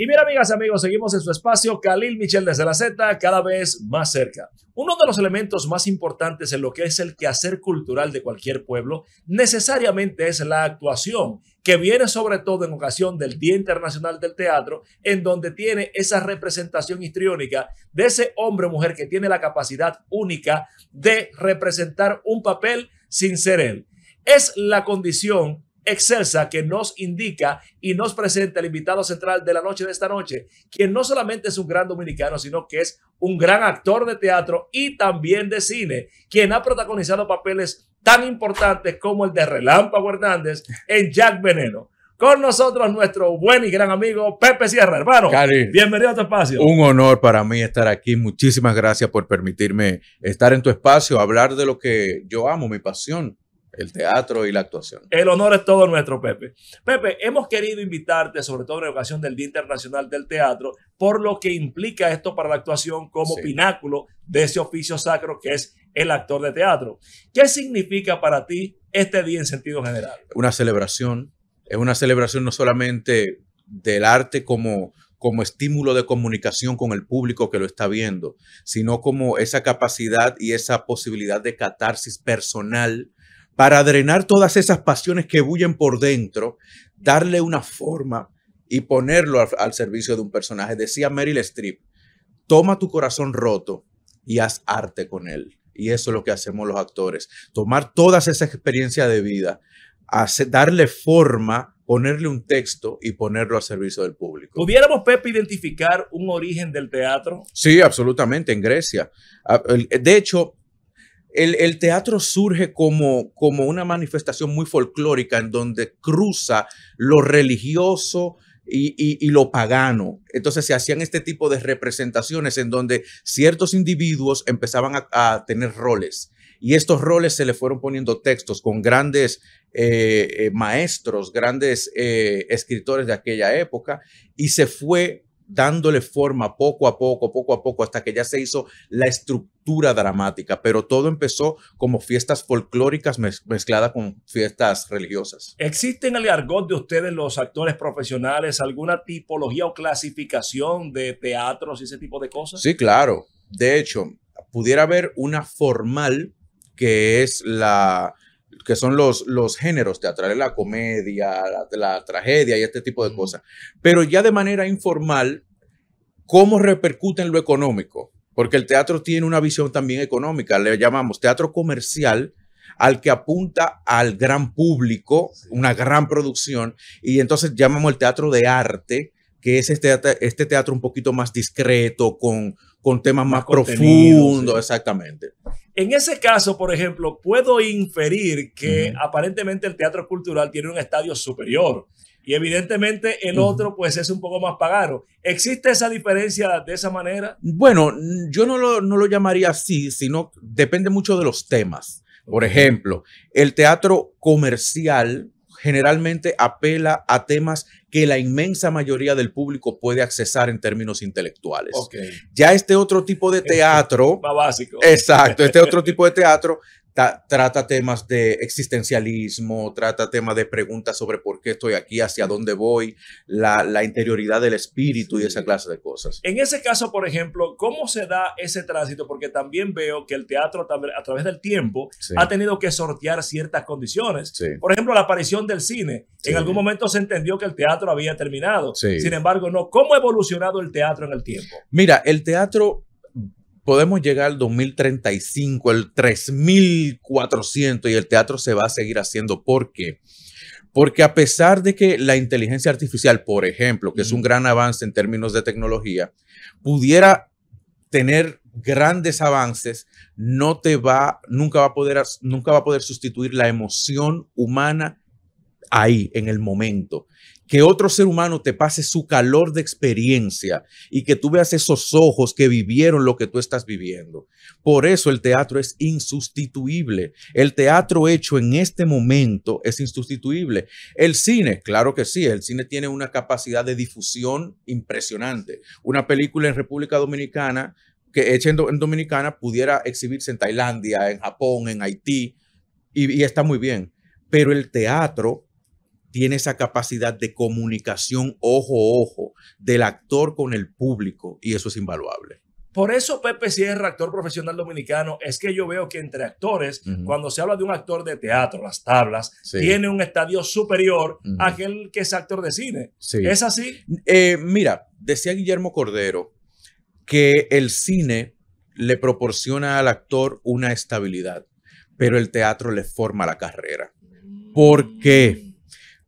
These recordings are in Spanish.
Y mira, amigas y amigos, seguimos en su espacio Khalil Michel desde la Z, cada vez más cerca. Uno de los elementos más importantes en lo que es el quehacer cultural de cualquier pueblo necesariamente es la actuación, que viene sobre todo en ocasión del Día Internacional del Teatro, en donde tiene esa representación histriónica de ese hombre o mujer que tiene la capacidad única de representar un papel sin ser él. Es la condición excelsa que nos indica y nos presenta el invitado central de la noche de esta noche, quien no solamente es un gran dominicano, sino que es un gran actor de teatro y también de cine, quien ha protagonizado papeles tan importantes como el de Relámpago Hernández en Jack Veneno. Con nosotros nuestro buen y gran amigo Pepe Sierra, hermano. bienvenido a tu espacio. Un honor para mí estar aquí. Muchísimas gracias por permitirme estar en tu espacio, hablar de lo que yo amo, mi pasión, el teatro y la actuación. El honor es todo nuestro, Pepe. Pepe, hemos querido invitarte, sobre todo en ocasión del Día Internacional del Teatro, por lo que implica esto para la actuación como pináculo de ese oficio sacro que es el actor de teatro. ¿Qué significa para ti este día en sentido general? Una celebración. Es una celebración no solamente del arte como, como estímulo de comunicación con el público que lo está viendo, sino como esa capacidad y esa posibilidad de catarsis personal para drenar todas esas pasiones que bullen por dentro, darle una forma y ponerlo al, servicio de un personaje. Decía Meryl Streep, toma tu corazón roto y haz arte con él. Y eso es lo que hacemos los actores, tomar todas esa experiencia de vida, darle forma, ponerle un texto y ponerlo al servicio del público. ¿Pudiéramos, Pepe, identificar un origen del teatro? Sí, absolutamente, en Grecia. Ah, de hecho, el, teatro surge como, como una manifestación muy folclórica en donde cruza lo religioso, y, lo pagano. Entonces se hacían este tipo de representaciones en donde ciertos individuos empezaban a, tener roles y estos roles se le fueron poniendo textos con grandes eh, eh, maestros, grandes eh, escritores de aquella época y se fue dándole forma poco a poco, poco a poco, hasta que ya se hizo la estructura dramática, pero todo empezó como fiestas folclóricas mezcladas con fiestas religiosas. ¿Existe en el argot de ustedes los actores profesionales alguna tipología o clasificación de teatros y ese tipo de cosas? Sí, claro. De hecho, pudiera haber una formal que es la que son los, los géneros teatrales, la comedia, la, tragedia y este tipo de cosas. Pero ya de manera informal, ¿cómo repercute en lo económico? Porque el teatro tiene una visión también económica, le llamamos teatro comercial al que apunta al gran público, una gran producción, y entonces llamamos el teatro de arte, que es este, este teatro un poquito más discreto, con, con temas más, profundos, exactamente. En ese caso, por ejemplo, puedo inferir que aparentemente el teatro cultural tiene un estadio superior y evidentemente el otro pues es un poco más pagado. ¿Existe esa diferencia de esa manera? Bueno, yo no lo, no lo llamaría así, sino depende mucho de los temas. Por ejemplo, el teatro comercial generalmente apela a temas que la inmensa mayoría del público puede accesar en términos intelectuales. Ya este otro tipo de este, teatro... Más básico. Exacto, este otro tipo de teatro trata temas de existencialismo, trata temas de preguntas sobre por qué estoy aquí, hacia dónde voy, la, interioridad del espíritu y esa clase de cosas. En ese caso, por ejemplo, ¿cómo se da ese tránsito? Porque también veo que el teatro a través del tiempo ha tenido que sortear ciertas condiciones. Por ejemplo, la aparición del cine. En algún momento se entendió que el teatro había terminado. Sin embargo, no. ¿Cómo ha evolucionado el teatro en el tiempo? Mira, el teatro podemos llegar al 2035, el 3400 y el teatro se va a seguir haciendo. ¿Por qué? Porque a pesar de que la inteligencia artificial, por ejemplo, que es un gran avance en términos de tecnología, pudiera tener grandes avances, no te va, nunca va a poder, nunca va a poder sustituir la emoción humana ahí, en el momento que otro ser humano te pase su calor de experiencia y que tú veas esos ojos que vivieron lo que tú estás viviendo. Por eso el teatro es insustituible. El teatro hecho en este momento es insustituible. El cine, claro que sí, el cine tiene una capacidad de difusión impresionante. Una película en República Dominicana que hecha en, Dominicana pudiera exhibirse en Tailandia, en Japón, en Haití, y, y está muy bien. Pero el teatro tiene esa capacidad de comunicación ojo ojo del actor con el público y eso es invaluable. Por eso Pepe Sierra, actor profesional dominicano, es que yo veo que entre actores, cuando se habla de un actor de teatro, las tablas, tiene un estadio superior a aquel que es actor de cine. ¿Es así? Eh, mira, decía Guillermo Cordero que el cine le proporciona al actor una estabilidad, pero el teatro le forma la carrera. ¿Por qué?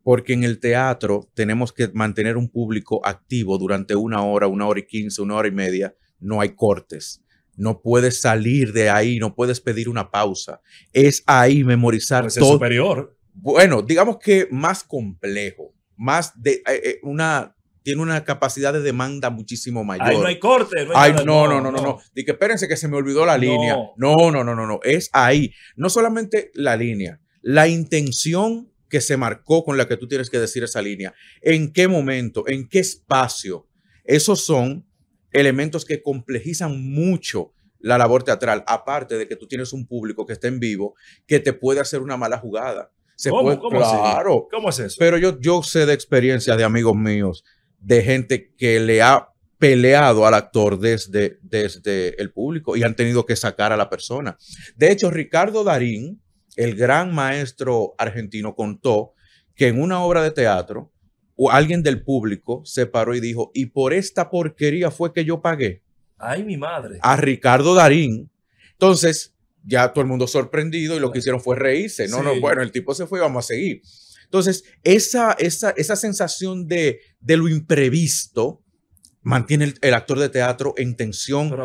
porque en el teatro tenemos que mantener un público activo durante una hora, una hora y quince, una hora y media. No hay cortes. No puedes salir de ahí, no puedes pedir una pausa. Es ahí memorizar pues superior. Bueno, digamos que más complejo, más de eh, eh, una tiene una capacidad de demanda muchísimo mayor. Ay, no hay cortes. No, Ay, no, no, no, no, no. espérense que se me olvidó la línea. No, no, no, no, no. Es ahí. No solamente la línea, la intención que se marcó con la que tú tienes que decir esa línea, en qué momento, en qué espacio. Esos son elementos que complejizan mucho la labor teatral, aparte de que tú tienes un público que está en vivo, que te puede hacer una mala jugada. Se ¿Cómo? Puede, claro. ¿Cómo es eso? Pero yo, yo sé de experiencias de amigos míos, de gente que le ha peleado al actor desde, desde el público y han tenido que sacar a la persona. De hecho, Ricardo Darín, el gran maestro argentino contó que en una obra de teatro o alguien del público se paró y dijo, y por esta porquería fue que yo pagué. Ay, mi madre. A Ricardo Darín. Entonces, ya todo el mundo sorprendido y lo que hicieron fue reírse. No, no, bueno, el tipo se fue, vamos a seguir. Entonces, esa, esa, esa sensación de, de lo imprevisto mantiene el, actor de teatro en tensión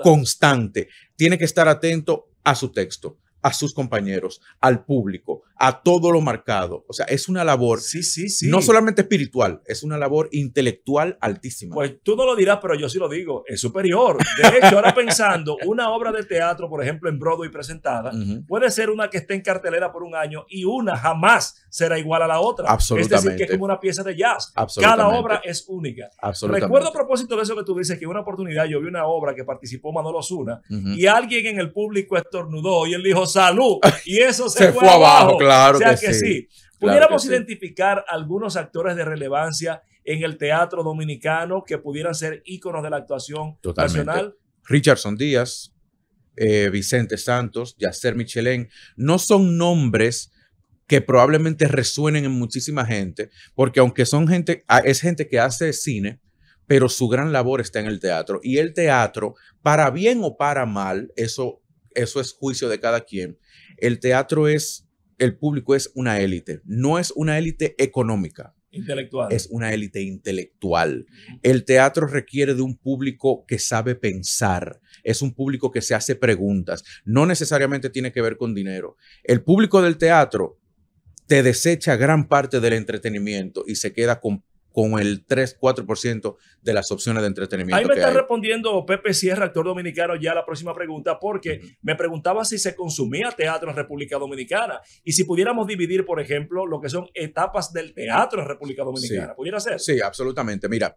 constante. Tiene que estar atento a su texto a sus compañeros, al público, a todo lo marcado. O sea, es una labor sí, sí, sí. no solamente espiritual, es una labor intelectual altísima. Pues tú no lo dirás, pero yo sí lo digo, es superior. De hecho, ahora pensando, una obra de teatro, por ejemplo, en Broadway presentada, puede ser una que esté en cartelera por un año y una jamás será igual a la otra. Absolutamente. Es decir, que es como una pieza de jazz. Cada obra es única. Absolutamente. Recuerdo a propósito de eso que tú dices, que una oportunidad yo vi una obra que participó Manolo Zuna y alguien en el público estornudó y él dijo, salud. Y eso se, fue, abajo. claro o sea que, sí. Pudiéramos identificar algunos actores de relevancia en el teatro dominicano que pudieran ser íconos de la actuación nacional. Richardson Díaz, eh, Vicente Santos, Yacer Michelén, no son nombres que probablemente resuenen en muchísima gente, porque aunque son gente, ah, es gente que hace cine, pero su gran labor está en el teatro. Y el teatro, para bien o para mal, eso eso es juicio de cada quien. El teatro es, el público es una élite, no es una élite económica. Intelectual. Es una élite intelectual. El teatro requiere de un público que sabe pensar, es un público que se hace preguntas, no necesariamente tiene que ver con dinero. El público del teatro te desecha gran parte del entretenimiento y se queda con con el 3-4% de las opciones de entretenimiento. Ahí me está respondiendo Pepe Sierra, actor dominicano, ya la próxima pregunta, porque me preguntaba si se consumía teatro en República Dominicana y si pudiéramos dividir, por ejemplo, lo que son etapas del teatro en República Dominicana. ¿Pudiera ser? Sí, absolutamente. Mira,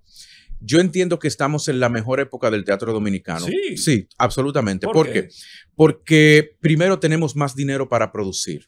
yo entiendo que estamos en la mejor época del teatro dominicano. Sí, sí absolutamente. ¿Por, qué? Porque, porque primero tenemos más dinero para producir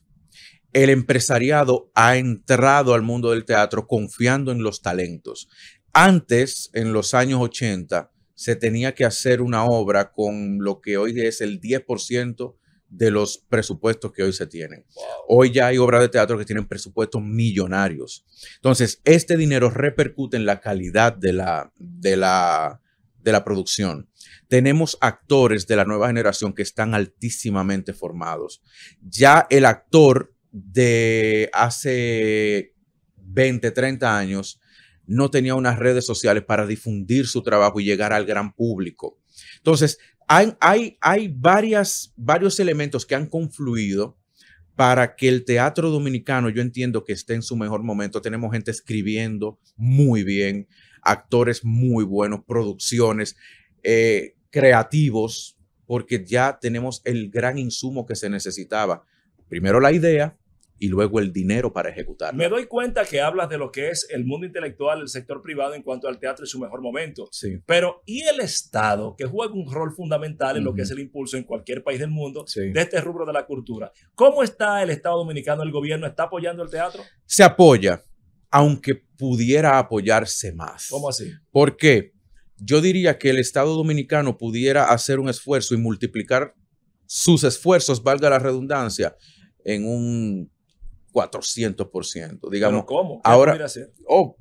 el empresariado ha entrado al mundo del teatro confiando en los talentos. Antes, en los años 80, se tenía que hacer una obra con lo que hoy es el 10% de los presupuestos que hoy se tienen. Hoy ya hay obras de teatro que tienen presupuestos millonarios. Entonces, este dinero repercute en la calidad de la, de la, de la producción. Tenemos actores de la nueva generación que están altísimamente formados. Ya el actor de hace 20, 30 años no tenía unas redes sociales para difundir su trabajo y llegar al gran público. Entonces, hay, hay, hay varias, varios elementos que han confluido para que el teatro dominicano, yo entiendo que esté en su mejor momento. Tenemos gente escribiendo muy bien, actores muy buenos, producciones, eh, creativos, porque ya tenemos el gran insumo que se necesitaba. Primero la idea, y luego el dinero para ejecutar. Me doy cuenta que hablas de lo que es el mundo intelectual, el sector privado en cuanto al teatro y su mejor momento. Sí. Pero ¿y el Estado, que juega un rol fundamental en lo que es el impulso en cualquier país del mundo de este rubro de la cultura? ¿Cómo está el Estado dominicano, el gobierno? ¿Está apoyando el teatro? Se apoya, aunque pudiera apoyarse más. ¿Cómo así? Porque Yo diría que el Estado dominicano pudiera hacer un esfuerzo y multiplicar sus esfuerzos, valga la redundancia, en un 400%. Digamos, ¿cómo? ahora, oh,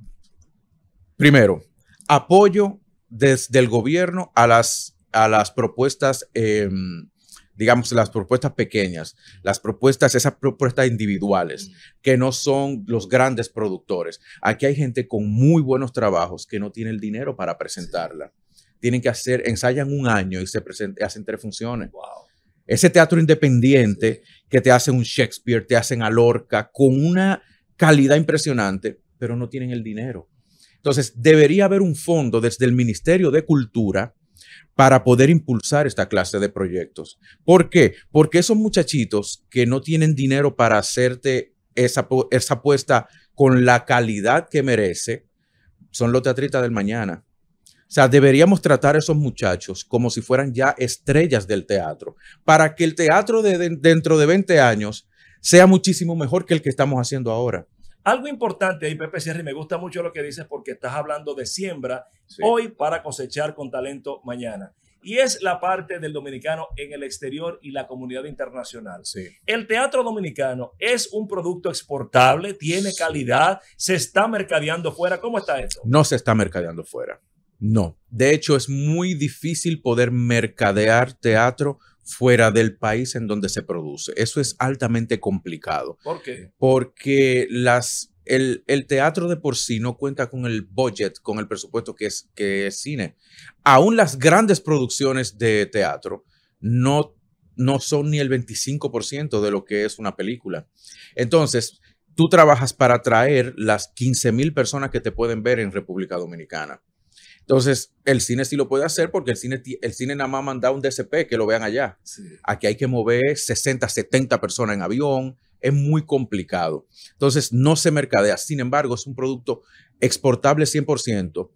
primero, apoyo desde el gobierno a las, a las propuestas, em, digamos, las propuestas pequeñas, las propuestas, esas propuestas individuales, mm. que no son los grandes productores. Aquí hay gente con muy buenos trabajos que no tiene el dinero para presentarla. Tienen que hacer, ensayan un año y se presenta, hacen tres funciones. Wow. Ese teatro independiente que te hace un Shakespeare, te hacen a Lorca, con una calidad impresionante, pero no tienen el dinero. Entonces, debería haber un fondo desde el Ministerio de Cultura para poder impulsar esta clase de proyectos. ¿Por qué? Porque esos muchachitos que no tienen dinero para hacerte esa, esa apuesta con la calidad que merece, son los teatristas del mañana. O sea, deberíamos tratar a esos muchachos como si fueran ya estrellas del teatro, para que el teatro dentro de 20 años sea muchísimo mejor que el que estamos haciendo ahora. Algo importante ahí, Pepe Sierra, y me gusta mucho lo que dices porque estás hablando de siembra hoy para cosechar con talento mañana. Y es la parte del dominicano en el exterior y la comunidad internacional. Sí. El teatro dominicano es un producto exportable, tiene calidad, se está mercadeando fuera. ¿Cómo está eso? No se está mercadeando fuera. No, de hecho es muy difícil poder mercadear teatro fuera del país en donde se produce. Eso es altamente complicado. ¿Por qué? Porque las, el, teatro de por sí no cuenta con el budget, con el presupuesto que es, que es cine. Aún las grandes producciones de teatro no, no son ni el 25% de lo que es una película. Entonces, tú trabajas para atraer las 15 mil personas que te pueden ver en República Dominicana. Entonces, el cine sí lo puede hacer porque el cine, el cine nada más manda un DCP que lo vean allá. Aquí hay que mover 60, 70 personas en avión. Es muy complicado. Entonces, no se mercadea. Sin embargo, es un producto exportable 100%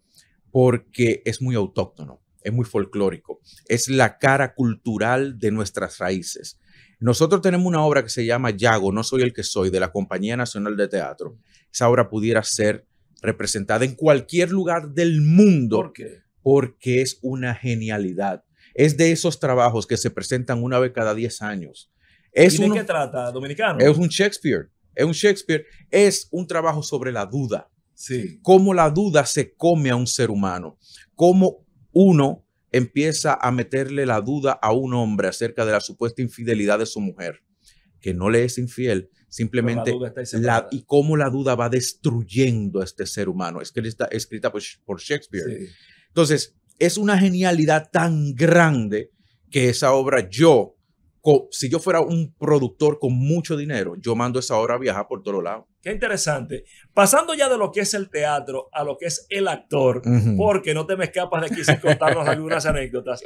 porque es muy autóctono, es muy folclórico, es la cara cultural de nuestras raíces. Nosotros tenemos una obra que se llama Yago, No soy el que soy, de la Compañía Nacional de Teatro. Esa obra pudiera ser representada en cualquier lugar del mundo. Porque es una genialidad. Es de esos trabajos que se presentan una vez cada 10 años. Es ¿Y de qué trata? ¿Dominicano? Es un Shakespeare. Es un Shakespeare. Es un trabajo sobre la duda. Sí. Cómo la duda se come a un ser humano. Cómo uno empieza a meterle la duda a un hombre acerca de la supuesta infidelidad de su mujer, que no le es infiel, Simplemente la, y cómo la duda va destruyendo a este ser humano, Es que está escrita por, por Shakespeare. Entonces, es una genialidad tan grande que esa obra yo si yo fuera un productor con mucho dinero, yo mando esa obra a viajar por todos lados. Qué interesante. Pasando ya de lo que es el teatro a lo que es el actor, porque no te me escapas de aquí sin contarnos algunas anécdotas.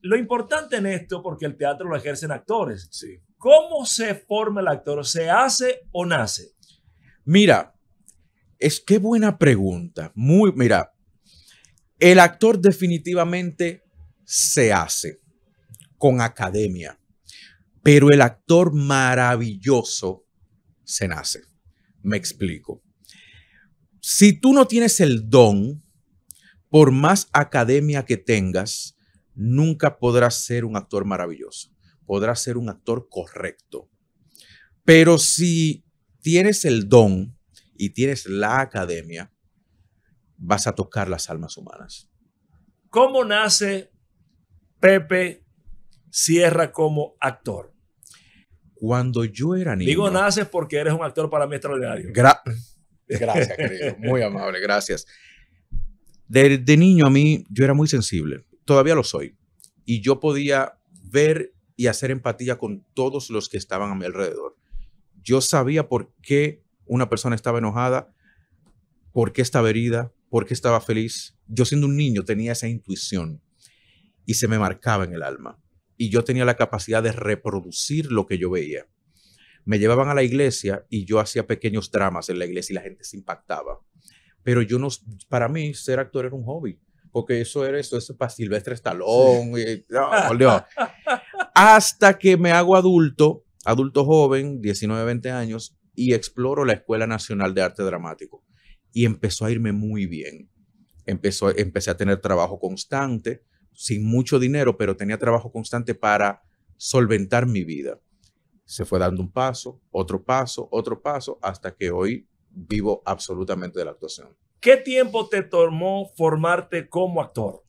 Lo importante en esto, porque el teatro lo ejercen actores. ¿Cómo se forma el actor? ¿Se hace o nace? Mira, es que buena pregunta. Muy, mira, el actor definitivamente se hace con academia pero el actor maravilloso se nace. Me explico. Si tú no tienes el don, por más academia que tengas, nunca podrás ser un actor maravilloso. Podrás ser un actor correcto. Pero si tienes el don y tienes la academia, vas a tocar las almas humanas. ¿Cómo nace Pepe Sierra como actor? Cuando yo era niño. Digo, naces porque eres un actor para mí extraordinario. gracias, querido. Muy amable, gracias. de niño a mí yo era muy sensible. Todavía lo soy. Y yo podía ver y hacer empatía con todos los que estaban a mi alrededor. Yo sabía por qué una persona estaba enojada, por qué estaba herida, por qué estaba feliz. Yo siendo un niño tenía esa intuición y se me marcaba en el alma y yo tenía la capacidad de reproducir lo que yo veía. Me llevaban a la iglesia y yo hacía pequeños dramas en la iglesia y la gente se impactaba. Pero yo no, para mí ser actor era un hobby, porque eso era eso, eso para Silvestre Estalón. Hasta que me hago adulto, adulto joven, 19, 20 años, y exploro la Escuela Nacional de Arte Dramático. Y empezó a irme muy bien. Empezó, empecé a tener trabajo constante sin mucho dinero, pero tenía trabajo constante para solventar mi vida. Se fue dando un paso, otro paso, otro paso, hasta que hoy vivo absolutamente de la actuación. ¿Qué tiempo te tomó formarte como actor?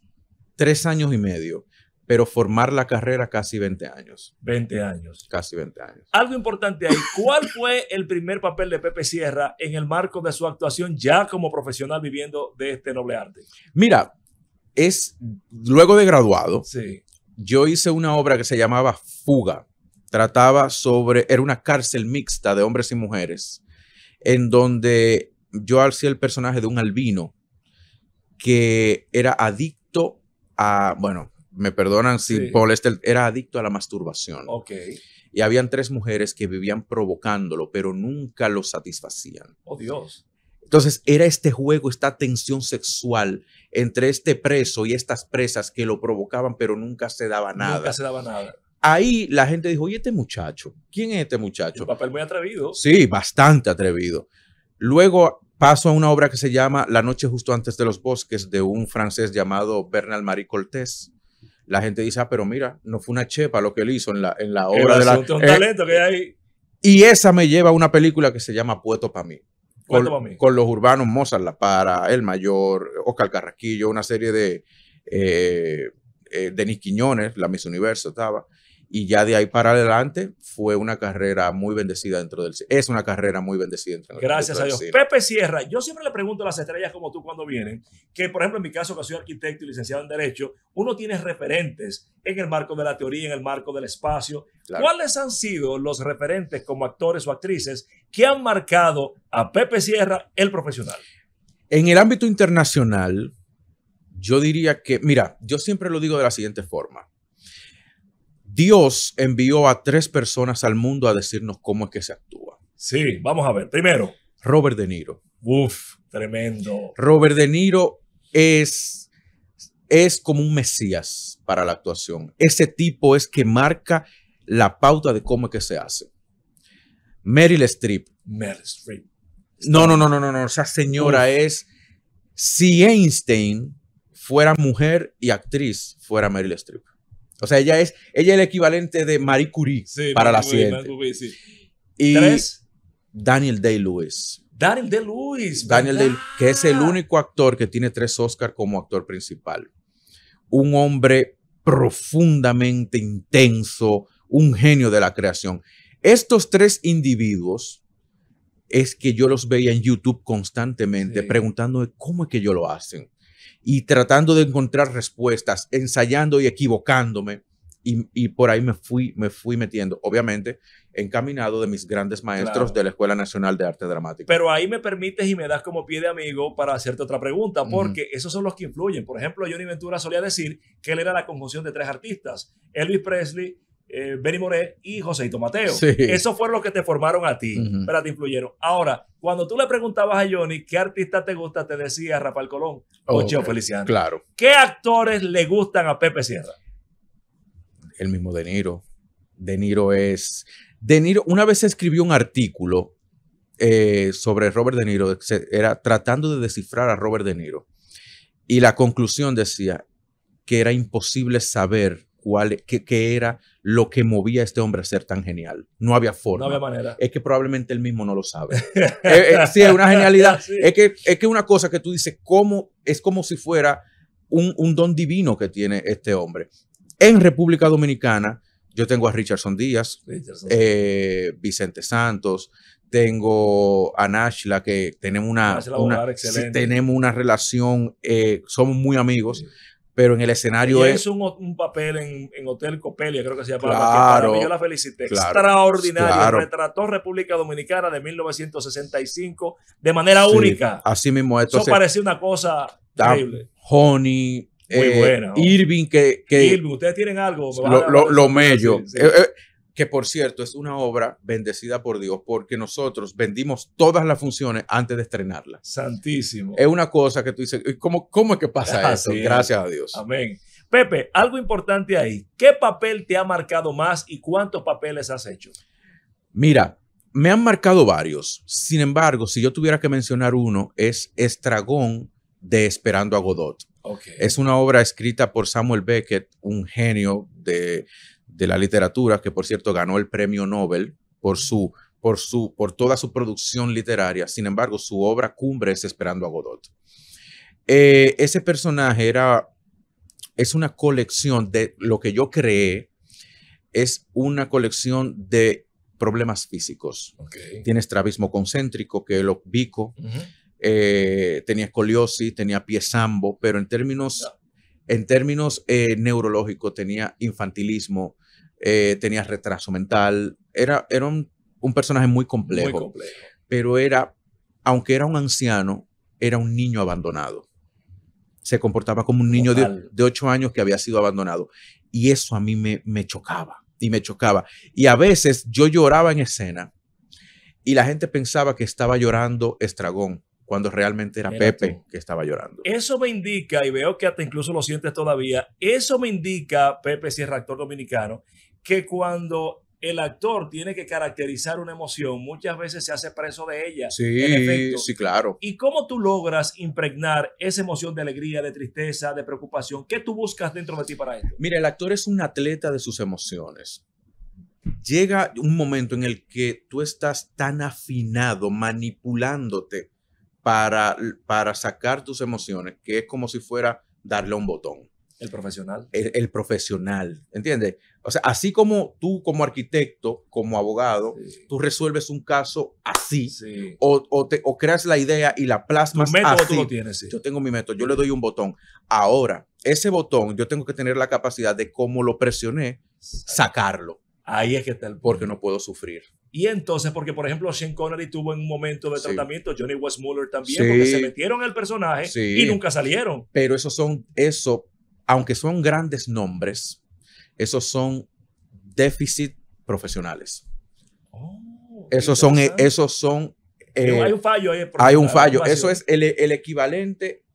Tres años y medio, pero formar la carrera casi 20 años. 20 años. Casi 20 años. Algo importante ahí, ¿cuál fue el primer papel de Pepe Sierra en el marco de su actuación ya como profesional viviendo de este noble arte? Mira, es, luego de graduado, sí. yo hice una obra que se llamaba Fuga. Trataba sobre, era una cárcel mixta de hombres y mujeres, en donde yo hacía el personaje de un albino que era adicto a, bueno, me perdonan si sí. era adicto a la masturbación. Ok. Y habían tres mujeres que vivían provocándolo, pero nunca lo satisfacían. Oh, Dios. Entonces era este juego, esta tensión sexual entre este preso y estas presas que lo provocaban, pero nunca se daba nada. Nunca se daba nada. Ahí la gente dijo, oye, este muchacho, ¿quién es este muchacho? Un papel muy atrevido. Sí, bastante atrevido. Luego paso a una obra que se llama La noche justo antes de los bosques de un francés llamado Bernal Marie Cortés la gente dice, ah, pero mira, no fue una chepa lo que él hizo en la, en la obra de la... Un eh, talento que hay. Y esa me lleva a una película que se llama Puerto para mí con, los urbanos Mozart La Para, El Mayor, Oscar Carrasquillo, una serie de eh, eh, Denis Quiñones, la Miss Universo estaba y ya de ahí para adelante fue una carrera muy bendecida dentro del Es una carrera muy bendecida dentro Gracias a Dios. Pepe Sierra, yo siempre le pregunto a las estrellas como tú cuando vienen, que por ejemplo en mi caso, que soy arquitecto y licenciado en Derecho, uno tiene referentes en el marco de la teoría, en el marco del espacio. ¿Cuáles han sido los referentes como actores o actrices que han marcado a Pepe Sierra, el profesional? En el ámbito internacional, yo diría que, mira, yo siempre lo digo de la siguiente forma Dios envió a tres personas al mundo a decirnos cómo es que se actúa. Sí, vamos a ver. Primero. Robert De Niro. Uf, tremendo. Robert De Niro es, es como un mesías para la actuación. Ese tipo es que marca la pauta de cómo es que se hace. Meryl Streep. Meryl Streep. No, no, no, no, no, no. Esa señora es. Si Einstein fuera mujer y actriz, fuera Meryl Streep. O sea, ella es, ella el equivalente de Marie Curie para la ciencia. Y Daniel Day-Lewis. Daniel Day-Lewis. Daniel Day, que es el único actor que tiene tres Oscars como actor principal. Un hombre profundamente intenso, un genio de la creación. Estos tres individuos es que yo los veía en YouTube constantemente preguntando preguntándome cómo es que ellos lo hacen y tratando de encontrar respuestas, ensayando y equivocándome. Y, por ahí me fui, me fui metiendo, obviamente, encaminado de mis grandes maestros de la Escuela Nacional de Arte Dramático. Pero ahí me permites y me das como pie de amigo para hacerte otra pregunta, porque esos son los que influyen. Por ejemplo, Johnny Ventura solía decir que él era la conjunción de tres artistas, Elvis Presley, eh, Benny Moré y Joséito Mateo. Eso fue lo que te formaron a ti, pero te influyeron. Ahora, cuando tú le preguntabas a Johnny qué artista te gusta, te decía Rafael Colón o Cheo Feliciano. Claro. ¿Qué actores le gustan a Pepe Sierra? El mismo De Niro. De Niro es. De Niro, una vez escribió un artículo eh, sobre Robert De Niro, era tratando de descifrar a Robert De Niro. Y la conclusión decía que era imposible saber cuál, qué, era lo que movía a este hombre a ser tan genial. No había forma. No había manera. Es que probablemente él mismo no lo sabe. Eh, eh, sí, es una genialidad. Es, que, es que una cosa que tú dices, ¿cómo? es como si fuera un, un don divino que tiene este hombre. En República Dominicana, yo tengo a Richardson Díaz, eh, Vicente Santos, tengo a Nashla, que tenemos una, tenemos una relación, somos muy amigos pero en el escenario es... un, papel en, Hotel Copelia, creo que se llama. Claro, yo la felicité. Extraordinario. Retrató República Dominicana de 1965 de manera única. Así mismo. Esto Eso parecía una cosa terrible. Honey, muy eh, buena, Irving, que, Irving, ustedes tienen algo. Lo, lo, lo eh, eh, que por cierto es una obra bendecida por Dios, porque nosotros vendimos todas las funciones antes de estrenarla. Santísimo. Es una cosa que tú dices, ¿cómo, cómo es que pasa ah, eso? Gracias a Dios. Amén. Pepe, algo importante ahí. ¿Qué papel te ha marcado más y cuántos papeles has hecho? Mira, me han marcado varios. Sin embargo, si yo tuviera que mencionar uno, es Estragón de Esperando a Godot. Es una obra escrita por Samuel Beckett, un genio de, de la literatura, que por cierto ganó el premio Nobel por, su, por, su, por toda su producción literaria. Sin embargo, su obra cumbre es Esperando a Godot. Eh, ese personaje era, es una colección de lo que yo creé, es una colección de problemas físicos. Tiene estrabismo concéntrico, que lo bico, eh, tenía escoliosis, tenía pie pero en términos, en términos eh, neurológicos tenía infantilismo, eh, tenía retraso mental, era, era un, personaje muy complejo, pero era, aunque era un anciano, era un niño abandonado. Se comportaba como un niño de, ocho años que había sido abandonado. Y eso a mí me, me chocaba, y me chocaba. Y a veces yo lloraba en escena y la gente pensaba que estaba llorando Estragón cuando realmente era, Pepe que estaba llorando. Eso me indica, y veo que hasta incluso lo sientes todavía, eso me indica, Pepe, si es actor dominicano, que cuando el actor tiene que caracterizar una emoción, muchas veces se hace preso de ella. Sí, efecto. sí, claro. ¿Y cómo tú logras impregnar esa emoción de alegría, de tristeza, de preocupación? ¿Qué tú buscas dentro de ti para esto? Mira, el actor es un atleta de sus emociones. Llega un momento en el que tú estás tan afinado, manipulándote para, para sacar tus emociones, que es como si fuera darle un botón. El profesional. El, profesional, ¿entiendes? O sea, así como tú como arquitecto, como abogado, tú resuelves un caso así, o, creas la idea y la plasmas tu método Tú lo tienes, Yo tengo mi método, yo le doy un botón. Ahora, ese botón, yo tengo que tener la capacidad de, cómo lo presioné, sacarlo. Ahí es que está el Porque no puedo sufrir. Y entonces, porque por ejemplo, Shane Connery tuvo en un momento de tratamiento, Johnny Westmuller también, porque se metieron el personaje y nunca salieron. Pero eso son, eso aunque son grandes nombres, esos son déficit profesionales. Oh, esos, son, eh, esos eh, hay un fallo Hay un fallo. Eso es el, equivalente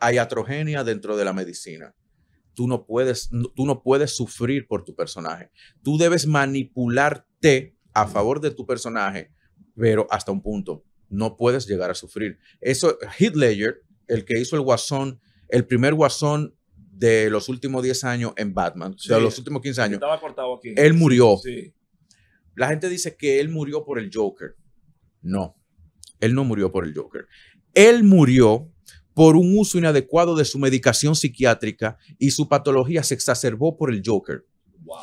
a iatrogenia dentro de la medicina. Tú no, puedes, tú no puedes sufrir por tu personaje. Tú debes manipularte a favor de tu personaje, pero hasta un punto. No puedes llegar a sufrir. Eso, Heath Ledger, el que hizo el guasón, el primer guasón de los últimos 10 años en Batman, de los últimos 15 años. Estaba cortado aquí. Él murió. La gente dice que él murió por el Joker. No, él no murió por el Joker. Él murió por un uso inadecuado de su medicación psiquiátrica y su patología se exacerbó por el Joker. Wow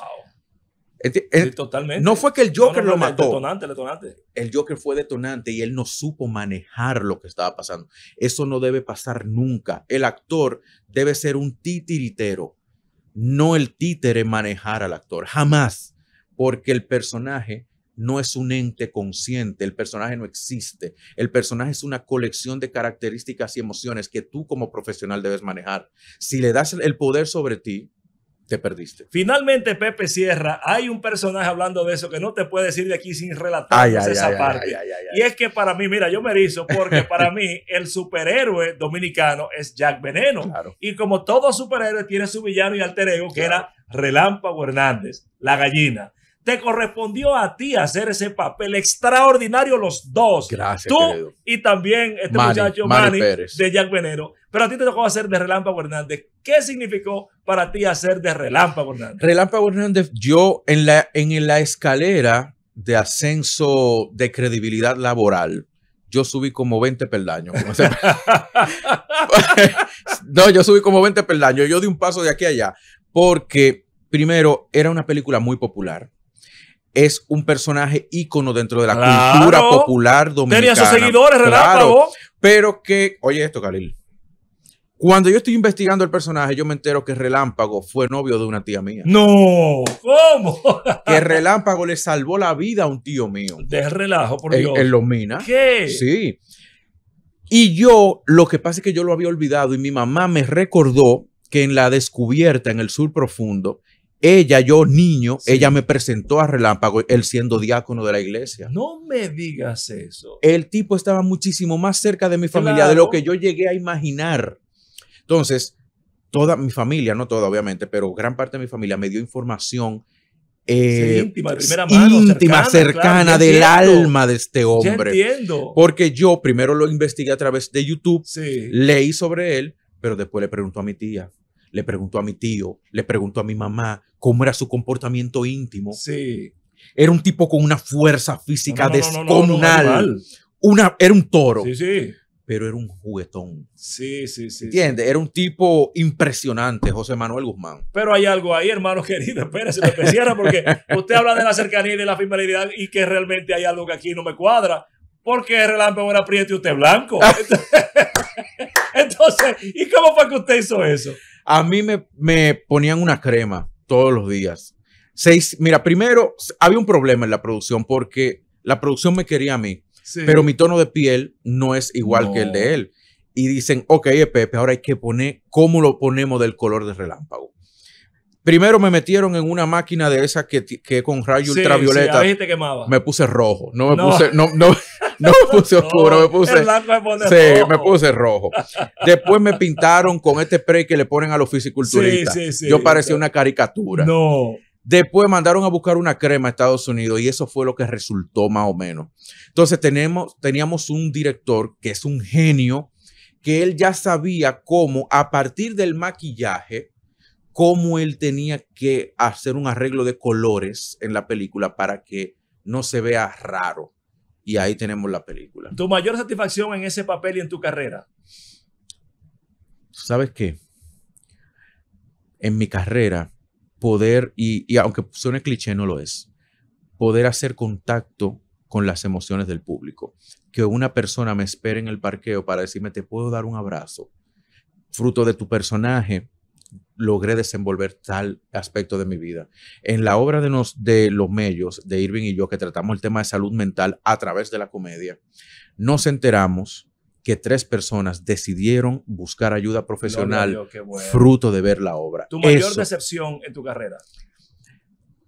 totalmente. No fue que el Joker lo mató. El detonante, detonante. El Joker fue detonante y él no supo manejar lo que estaba pasando. Eso no debe pasar nunca. El actor debe ser un titiritero, no el títere manejar al actor. Jamás. Porque el personaje no es un ente consciente, el personaje no existe, el personaje es una colección de características y emociones que tú como profesional debes manejar. Si le das el poder sobre ti, te perdiste. Finalmente, Pepe Sierra, hay un personaje hablando de eso que no te puede decir de aquí sin relatar esa parte. y es que para mí, mira, yo me erizo porque para mí el superhéroe dominicano es Jack Veneno. Y como todo superhéroe tiene su villano y alter ego, que era Relámpago Hernández, la gallina. Te correspondió a ti hacer ese papel extraordinario los dos. Gracias. Tú y también este muchacho Manny, de Jack Venero. Pero a ti te tocó hacer de Relámpago Hernández. ¿Qué significó para ti hacer de Relámpago Hernández? Relámpago Hernández, yo en la, en la escalera de ascenso de credibilidad laboral, yo subí como 20 peldaños. no, yo subí como 20 peldaños. Yo di un paso de aquí a allá porque, primero, era una película muy popular es un personaje ícono dentro de la cultura popular dominicana. Tenía sus seguidores, Relámpago. Pero que, oye esto, Khalil. Cuando yo estoy investigando el personaje, yo me entero que Relámpago fue novio de una tía mía. No, ¿cómo? que Relámpago le salvó la vida a un tío mío. De relajo, por Dios. En, en los minas. ¿Qué? Sí. Y yo, lo que pasa es que yo lo había olvidado y mi mamá me recordó que en la descubierta en el sur profundo, ella, yo niño, ella me presentó a Relámpago, él siendo diácono de la iglesia. No me digas eso. El tipo estaba muchísimo más cerca de mi familia de lo que yo llegué a imaginar. Entonces, toda mi familia, no toda obviamente, pero gran parte de mi familia me dio información eh, íntima, cercana, del alma de este hombre. entiendo. Porque yo primero lo investigué a través de YouTube, leí sobre él, pero después le preguntó a mi tía le preguntó a mi tío, le preguntó a mi mamá cómo era su comportamiento íntimo. Sí. Era un tipo con una fuerza física descomunal. una, era un toro. Sí, sí. Pero era un juguetón. Sí, sí, sí. ¿Entiendes? Era un tipo impresionante, José Manuel Guzmán. Pero hay algo ahí, hermano querido. Espérese, me porque usted habla de la cercanía y de la familiaridad y que realmente hay algo que aquí no me cuadra. Porque Relámpago era prieto y usted blanco. Entonces, ¿y cómo fue que usted hizo eso? A mí me, ponían una crema todos los días. Seis, mira, primero había un problema en la producción porque la producción me quería a mí, pero mi tono de piel no es igual que el de él. Y dicen, ok, eh, Pepe, ahora hay que poner cómo lo ponemos del color del relámpago. Primero me metieron en una máquina de esas que, con rayo ultravioleta. Me puse rojo. No me puse. No, no, no me puse oscuro, me puse. sí, rojo. me puse rojo. Después me pintaron con este spray que le ponen a los fisiculturistas. Yo parecía una caricatura. No. Después mandaron a buscar una crema a Estados Unidos y eso fue lo que resultó más o menos. Entonces tenemos, teníamos un director que es un genio, que él ya sabía cómo, a partir del maquillaje, cómo él tenía que hacer un arreglo de colores en la película para que no se vea raro y ahí tenemos la película. ¿Tu mayor satisfacción en ese papel y en tu carrera? ¿Sabes qué? En mi carrera, poder, y, aunque suene cliché, no lo es, poder hacer contacto con las emociones del público. Que una persona me espere en el parqueo para decirme, te puedo dar un abrazo, fruto de tu personaje, logré desenvolver tal aspecto de mi vida. En la obra de, los, medios de Irving y yo, que tratamos el tema de salud mental a través de la comedia, nos enteramos que tres personas decidieron buscar ayuda profesional fruto de ver la obra. ¿Tu mayor decepción en tu carrera?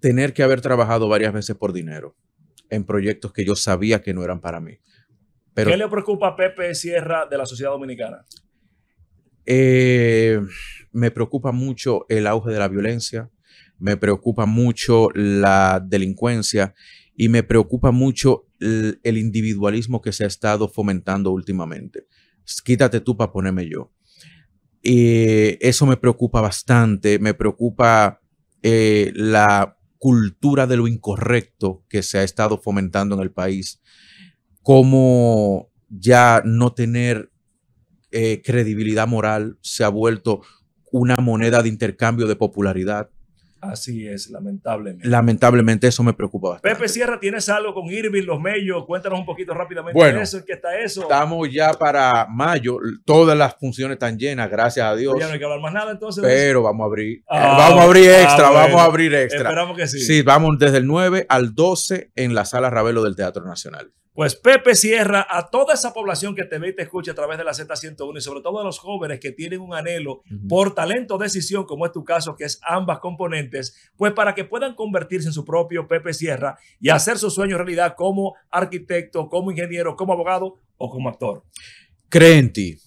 Tener que haber trabajado varias veces por dinero en proyectos que yo sabía que no eran para mí. ¿Qué le preocupa a Pepe Sierra de la sociedad dominicana? Eh, me preocupa mucho el auge de la violencia, me preocupa mucho la delincuencia y me preocupa mucho el, individualismo que se ha estado fomentando últimamente. Quítate tú para ponerme yo. Y eso me preocupa bastante, me preocupa eh, la cultura de lo incorrecto que se ha estado fomentando en el país, Cómo ya no tener eh, credibilidad moral se ha vuelto una moneda de intercambio de popularidad. Así es, lamentablemente. Lamentablemente eso me preocupa bastante. Pepe Sierra, ¿tienes algo con Irving, los Mellos? Cuéntanos un poquito rápidamente eso, ¿qué está eso? Estamos ya para mayo, todas las funciones están llenas, gracias a Dios. Ya no hay que hablar más nada entonces. Pero vamos a abrir, eh, ah, vamos a abrir ah, extra, vamos a abrir extra. Esperamos que sí. Sí, vamos desde el 9 al 12 en la sala Ravelo del Teatro Nacional. Pues Pepe Sierra, a toda esa población que te ve y te escucha a través de la Z101 y sobre todo a los jóvenes que tienen un anhelo por talento, decisión, como es tu caso, que es ambas componentes, pues para que puedan convertirse en su propio Pepe Sierra y hacer su sueño realidad como arquitecto, como ingeniero, como abogado o como actor. Cree en ti.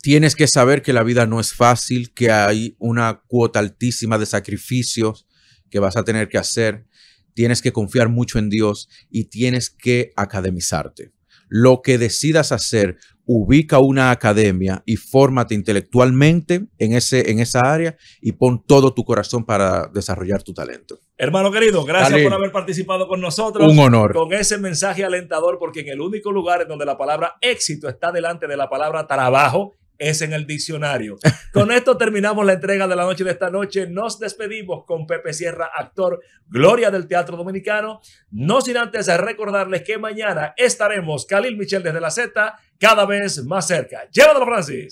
Tienes que saber que la vida no es fácil, que hay una cuota altísima de sacrificios que vas a tener que hacer tienes que confiar mucho en Dios y tienes que academizarte. Lo que decidas hacer, ubica una academia y fórmate intelectualmente en, ese, en esa área y pon todo tu corazón para desarrollar tu talento. Hermano querido, gracias por haber participado con nosotros. Un honor. Con ese mensaje alentador, porque en el único lugar en donde la palabra éxito está delante de la palabra trabajo es en el diccionario. Con esto terminamos la entrega de la noche de esta noche. Nos despedimos con Pepe Sierra, actor, gloria del teatro dominicano. No sin antes recordarles que mañana estaremos Khalil Michel desde la Z, cada vez más cerca. Llévatelo, Francis.